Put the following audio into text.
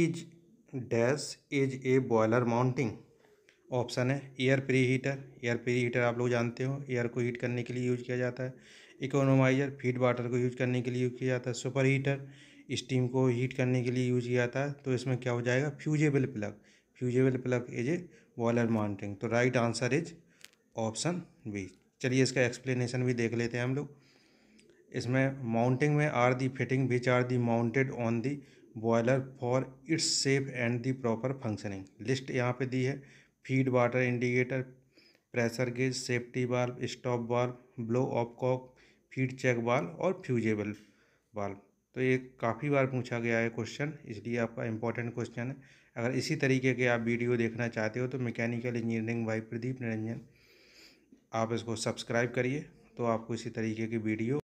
is dash is a boiler mounting option है air preheater air preheater आप लोग जानते हो एयर को हीट करने के लिए यूज किया जाता है इकोनोमाइजर फीड वाटर को यूज करने के लिए यूज किया जाता है सुपर हीटर स्टीम को हीट करने के लिए यूज किया जाता है तो इसमें क्या हो जाएगा fusible plug fusible plug is a boiler mounting तो right answer is option B चलिए इसका एक्सप्लेनेशन भी देख लेते हैं हम लोग इसमें माउंटिंग में are the fitting which are the mounted on the boiler for its safe and the proper functioning list यहाँ पे दी है feed water indicator pressure gauge safety बाल्ब stop बाल्ब blow of Kock feed check बाल्ब और fusible बाल्ब तो ये काफ़ी बार पूछा गया है क्वेश्चन इसलिए आपका इंपॉर्टेंट क्वेश्चन है अगर इसी तरीके के आप वीडियो देखना चाहते हो तो मैकेनिकल इंजीनियरिंग भाई प्रदीप निरंजन आप इसको सब्सक्राइब करिए तो आपको इसी तरीके की वीडियो